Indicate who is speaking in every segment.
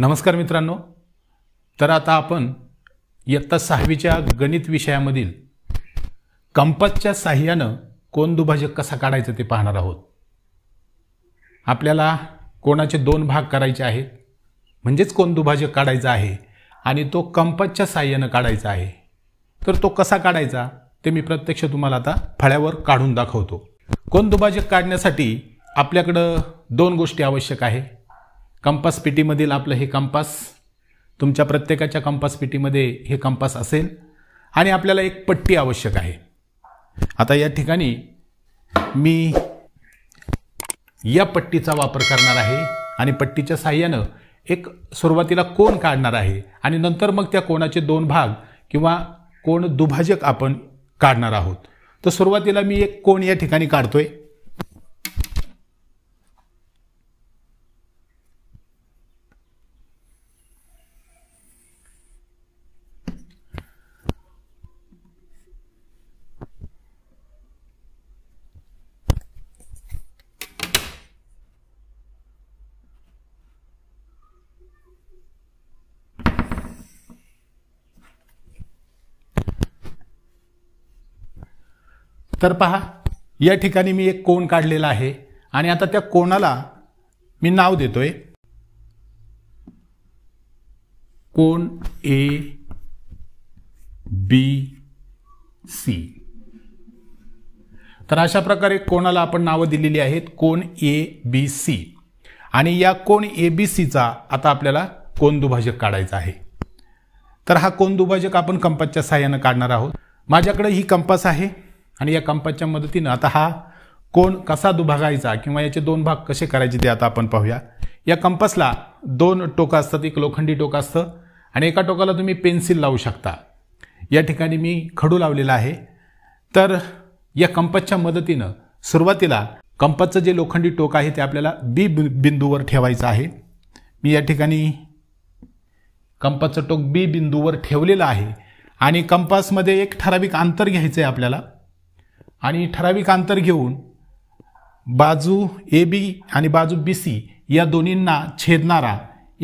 Speaker 1: नमस्कार मित्रांनो तर आता आपण इयत्ता सहावीच्या गणित विषयामधील कंपसच्या साह्यानं कोण दुभाजक कसा काढायचं ते पाहणार आहोत आपल्याला कोणाचे दोन भाग करायचे आहेत म्हणजेच कोण दुभाजक काढायचा आहे आणि तो कंपसच्या साह्यानं काढायचा आहे तर तो कसा काढायचा ते मी प्रत्यक्ष तुम्हाला आता फळ्यावर काढून दाखवतो कोण दुभाजक काढण्यासाठी आपल्याकडं दोन गोष्टी आवश्यक आहे कंपास पेटीमधील आपलं हे कंपास तुमच्या प्रत्येकाच्या कंपास पेटीमध्ये हे कंपास असेल आणि आपल्याला एक पट्टी आवश्यक आहे आता या ठिकाणी मी या पट्टीचा वापर करणार आहे आणि पट्टीच्या साह्यानं एक सुरुवातीला कोण काढणार आहे आणि नंतर मग त्या कोणाचे दोन भाग किंवा कोण दुभाजक आपण काढणार आहोत तर सुरुवातीला मी एक कोण या ठिकाणी काढतोय तर पहा या ठिकाणी मी एक कोण काढलेला आहे आणि आता त्या कोणाला मी नाव देतोय कोण ए बी सी तर अशा प्रकारे कोणाला आपण नावं दिलेली आहेत कोण ए बी सी आणि या कोण ए बी सीचा आता आपल्याला कोण दुभाजक काढायचा आहे तर हा कोण दुभाजक आपण कंपासच्या सहाय्यानं काढणार आहोत माझ्याकडे ही कंपास आहे आणि या कंपासच्या मदतीनं आता हा कोण कसा दुभागायचा किंवा याचे दोन भाग कसे करायचे ते आता आपण पाहूया या कंपासला दोन टोकं असतात एक लोखंडी टोकं असतं आणि एका टोकाला तुम्ही पेन्सिल लावू शकता या ठिकाणी मी खडू लावलेला आहे तर या कंपसच्या मदतीनं सुरुवातीला कंपसचं जे लोखंडी टोक आहे ते आपल्याला बी बिंदूवर ठेवायचं आहे मी या ठिकाणी कंपासचं टोक बी बिंदूवर ठेवलेलं आहे आणि कंपासमध्ये एक ठराविक अंतर घ्यायचं आहे आपल्याला आणि ठराविक अंतर घेऊन बाजू ए बी आणि बाजू बी सी या दोन्हींना छेदणारा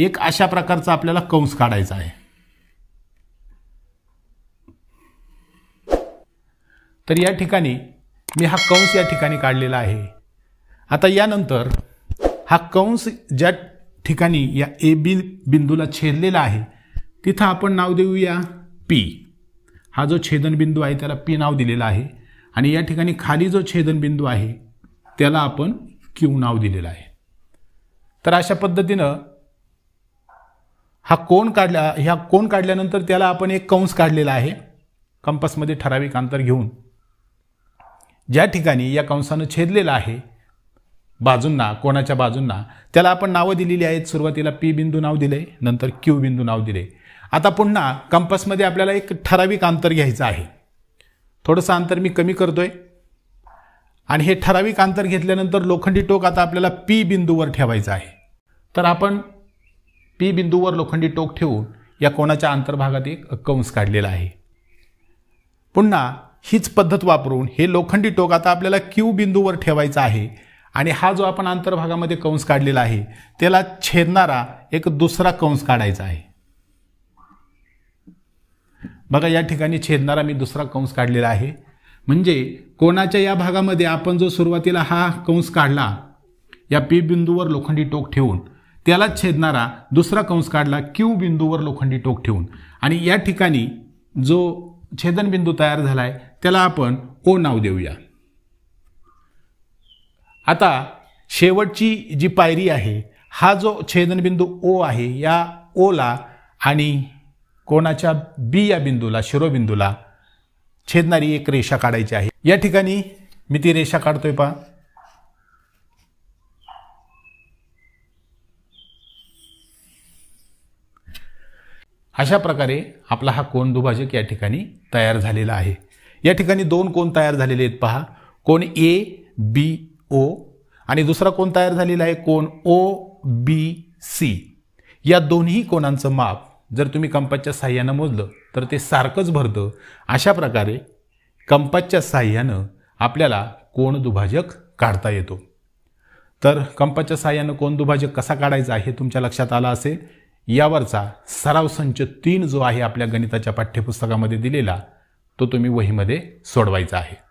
Speaker 1: एक अशा प्रकारचा आपल्याला कंस काढायचा आहे तर या ठिकाणी मी हा कंस या ठिकाणी काढलेला आहे आता यानंतर हा कंस ज्या ठिकाणी या ए बी बिंदूला छेदलेला आहे तिथं आपण नाव देऊया पी हा जो छेदनबिंदू आहे त्याला पी नाव दिलेला आहे आणि या ठिकाणी खाली जो छेदनबिंदू आहे त्याला आपण क्यू नाव दिलेलं आहे तर अशा पद्धतीनं हा कोण काढला ह्या कोण काढल्यानंतर त्याला आपण एक कंस काढलेला आहे कंपसमध्ये ठराविक अंतर घेऊन ज्या ठिकाणी या कंसानं छेदलेला आहे बाजूंना कोणाच्या बाजूंना त्याला आपण नावं दिलेली आहेत सुरुवातीला पी बिंदू नाव दिले नंतर क्यू बिंदू नाव दिले आता पुन्हा कंपसमध्ये आपल्याला एक ठराविक अंतर घ्यायचं आहे थोडंसं अंतर मी कमी करतोय आणि हे ठराविक अंतर घेतल्यानंतर लोखंडी टोक आता आपल्याला पी बिंदूवर ठेवायचं आहे तर आपण पी बिंदूवर लोखंडी टोक ठेवून या कोणाच्या आंतरभागात एक कंस काढलेला आहे पुन्हा हीच पद्धत वापरून हे लोखंडी टोक आता आपल्याला क्यू बिंदूवर ठेवायचा आहे आणि हा जो आपण आंतरभागामध्ये कंस काढलेला आहे त्याला छेदणारा एक दुसरा कंस काढायचा आहे बघा या ठिकाणी छेदणारा मी दुसरा कंस काढलेला आहे म्हणजे कोणाच्या या भागामध्ये आपण जो सुरुवातीला हा कंस काढला या पी बिंदूवर लोखंडी टोक ठेवून त्याला छेदणारा दुसरा कंस काढला क्यू बिंदूवर लोखंडी टोक ठेवून आणि या ठिकाणी जो छेदनबिंदू तयार झाला आहे त्याला आपण ओ नाव देऊया आता शेवटची जी पायरी आहे हा जो छेदनबिंदू ओ आहे या ओला आणि कोणाच्या बी या बिंदूला शिरोबिंदूला छेदणारी एक रेषा काढायची आहे या ठिकाणी मी ती रेषा काढतोय पहा अशा प्रकारे आपला हा कोण दुभाजक या ठिकाणी तयार झालेला आहे या ठिकाणी दोन कोण तयार झालेले आहेत पहा कोण ए बी ओ आणि दुसरा कोण तयार झालेला आहे कोण ओ बी सी या दोन्ही कोणांचं माप जर तुम्ही कंपासच्या साह्यानं मोजलं तर ते सारखंच भरतं अशा प्रकारे कंपासच्या साह्यानं आपल्याला कोण दुभाजक काढता येतो तर कंपाच्या साह्यानं कोण दुभाजक कसा काढायचा हे तुमच्या लक्षात आलं असेल यावरचा सराव संच तीन जो आहे आपल्या गणिताच्या पाठ्यपुस्तकामध्ये दिलेला तो तुम्ही वहीमध्ये सोडवायचा आहे